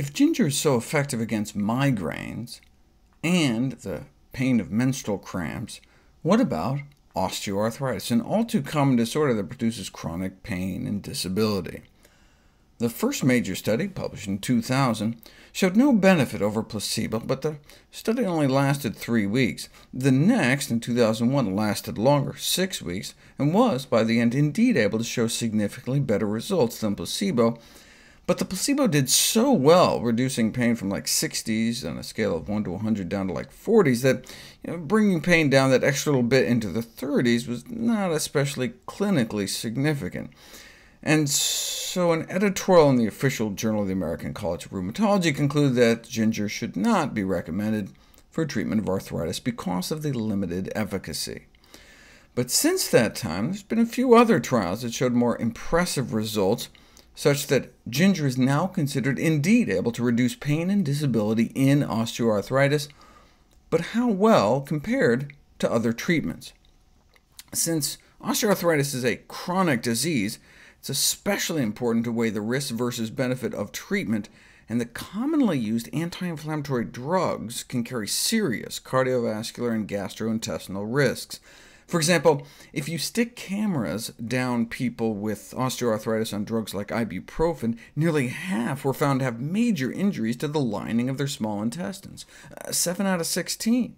If ginger is so effective against migraines and the pain of menstrual cramps, what about osteoarthritis, an all-too-common disorder that produces chronic pain and disability? The first major study, published in 2000, showed no benefit over placebo, but the study only lasted three weeks. The next, in 2001, lasted longer, six weeks, and was, by the end, indeed able to show significantly better results than placebo, but the placebo did so well, reducing pain from like 60s on a scale of 1 to 100 down to like 40s, that you know, bringing pain down that extra little bit into the 30s was not especially clinically significant. And so an editorial in the official Journal of the American College of Rheumatology concluded that ginger should not be recommended for treatment of arthritis because of the limited efficacy. But since that time, there's been a few other trials that showed more impressive results, such that ginger is now considered indeed able to reduce pain and disability in osteoarthritis, but how well compared to other treatments? Since osteoarthritis is a chronic disease, it's especially important to weigh the risk versus benefit of treatment, and the commonly used anti-inflammatory drugs can carry serious cardiovascular and gastrointestinal risks. For example, if you stick cameras down people with osteoarthritis on drugs like ibuprofen, nearly half were found to have major injuries to the lining of their small intestines, uh, 7 out of 16.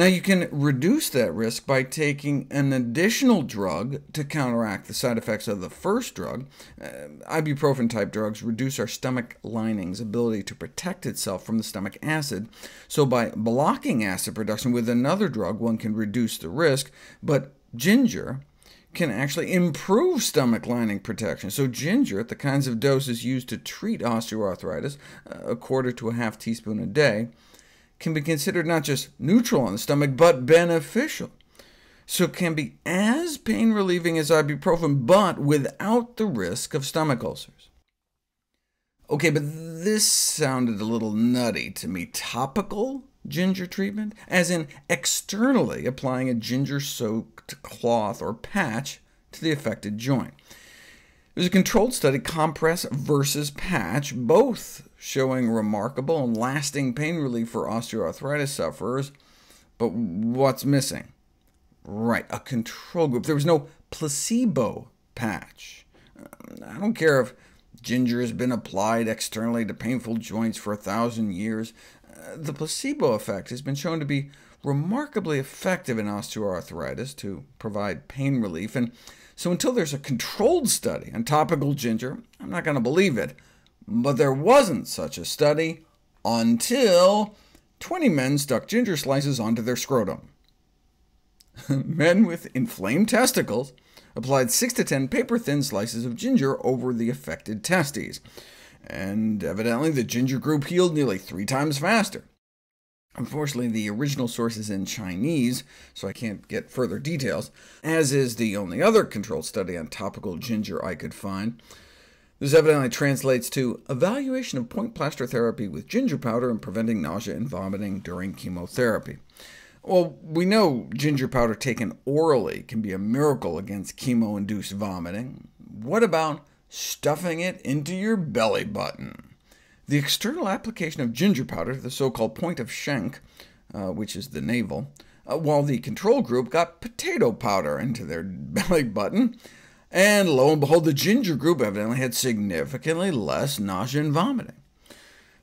Now, you can reduce that risk by taking an additional drug to counteract the side effects of the first drug. Uh, ibuprofen-type drugs reduce our stomach lining's ability to protect itself from the stomach acid, so by blocking acid production with another drug, one can reduce the risk, but ginger can actually improve stomach lining protection. So ginger, at the kinds of doses used to treat osteoarthritis, uh, a quarter to a half teaspoon a day, can be considered not just neutral on the stomach, but beneficial. So it can be as pain-relieving as ibuprofen, but without the risk of stomach ulcers. OK, but this sounded a little nutty to me. Topical ginger treatment? As in externally applying a ginger-soaked cloth or patch to the affected joint. There's a controlled study, compress versus patch, both showing remarkable and lasting pain relief for osteoarthritis sufferers. But what's missing? Right, a control group. There was no placebo patch. I don't care if ginger has been applied externally to painful joints for a thousand years. Uh, the placebo effect has been shown to be remarkably effective in osteoarthritis to provide pain relief, and so until there's a controlled study on topical ginger, I'm not going to believe it. But there wasn't such a study until 20 men stuck ginger slices onto their scrotum. men with inflamed testicles applied 6 to 10 paper-thin slices of ginger over the affected testes, and evidently the ginger group healed nearly three times faster. Unfortunately, the original source is in Chinese, so I can't get further details, as is the only other controlled study on topical ginger I could find. This evidently translates to evaluation of point plaster therapy with ginger powder and preventing nausea and vomiting during chemotherapy. Well, we know ginger powder taken orally can be a miracle against chemo-induced vomiting. What about stuffing it into your belly button? The external application of ginger powder to the so-called point of shank, uh, which is the navel, uh, while the control group got potato powder into their belly button. And lo and behold, the ginger group evidently had significantly less nausea and vomiting.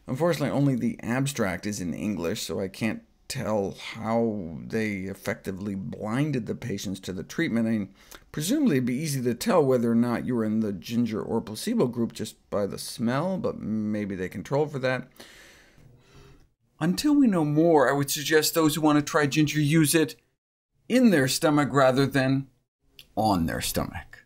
Unfortunately, only the abstract is in English, so I can't tell how they effectively blinded the patients to the treatment. I mean, presumably it'd be easy to tell whether or not you were in the ginger or placebo group just by the smell, but maybe they controlled for that. Until we know more, I would suggest those who want to try ginger use it in their stomach rather than on their stomach.